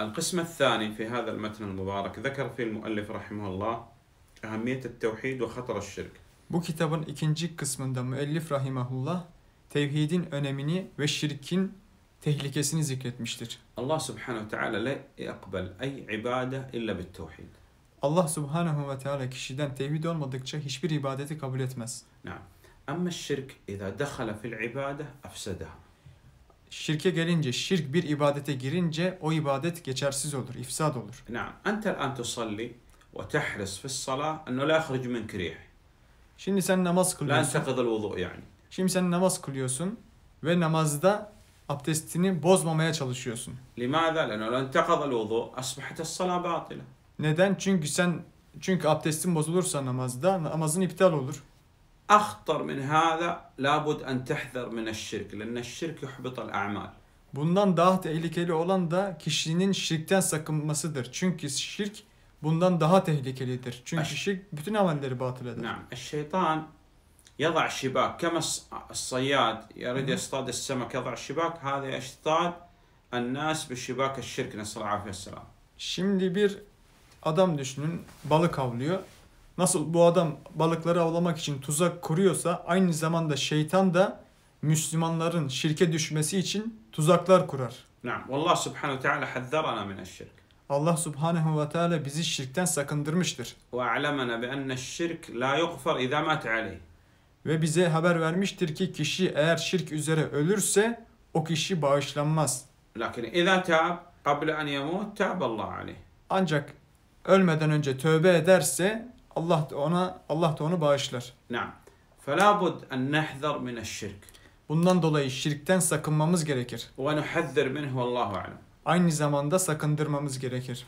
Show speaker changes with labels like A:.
A: القسم الثاني في هذا المتن المبارك ذكر فيه المؤلف رحمه الله أهمية التوحيد وخطر الشرك.
B: Bu kitabın ikinci kısmında müellif rahimahullah tevhidin önemini ve şirkin tehlikesini zikretmiştir. Allah subhanahu ve teala le
A: yakbel ay
B: ibade illa bit tevhid. Allah subhanahu ve teala kişiden tevhid olmadıkça hiçbir ibadeti kabul etmez. Naam. Ama şirk اذا دخل في العباده افسدها. Şirke gelince, şirk bir ibadete girince o ibadet geçersiz olur, ifsad olur. نعم
A: أنت الآن ve وتحرص fi الصلاة أنه la يخرج min ريح Şimdi sen namaz لا kılıyorsun. ينتقض الوضوء yani.
B: Şimdi sen namaz kılıyorsun ve namazda abdestini bozmamaya çalışıyorsun.
A: لماذا؟ لأنه لو
B: انتقض الوضوء أصبحت الصلاة باطلة Neden? Çünkü sen çünkü abdestin bozulursa namazda namazın iptal olur.
A: أخطر من هذا لابد أن تحذر من الشرك لأن الشرك يحبط الأعمال
B: Bundan daha tehlikeli olan da kişinin şirkten sakınmasıdır. Çünkü şirk bundan daha tehlikelidir. Çünkü şirk bütün amelleri batıl eder.
A: نعم الشيطان يضع شباك كما الصياد يريد يصطاد السمك يضع شباك هذا يصطاد الناس بشباك الشرك نسأل
B: الله العافية والسلام. Şimdi bir adam düşünün balık avlıyor. Nasıl bu adam balıkları avlamak için tuzak kuruyorsa aynı zamanda şeytan da Müslümanların şirke düşmesi için tuzaklar kurar.
A: Naam. Allah subhanahu teala hazzarana
B: min şirk. Allah subhanahu ve teala bizi şirkten sakındırmıştır.
A: Ve alemena bi enne şirk la yuğfar izâ mat aleyh.
B: Ve bize haber vermiştir ki kişi eğer şirk üzere ölürse o kişi bağışlanmaz.
A: Lakin izâ tâb قبل أن يموت تاب الله عليه.
B: Ancak ölmeden önce tövbe ederse Allah da ona Allah da onu bağışlar. Naam. فَلَا بُدْ أَنْ نَحْذَرْ مِنَ الشِّرْكِ Bundan dolayı şirkten sakınmamız gerekir. Ve وَنُحَذِّرْ minhu Allahu alem. Aynı zamanda sakındırmamız gerekir.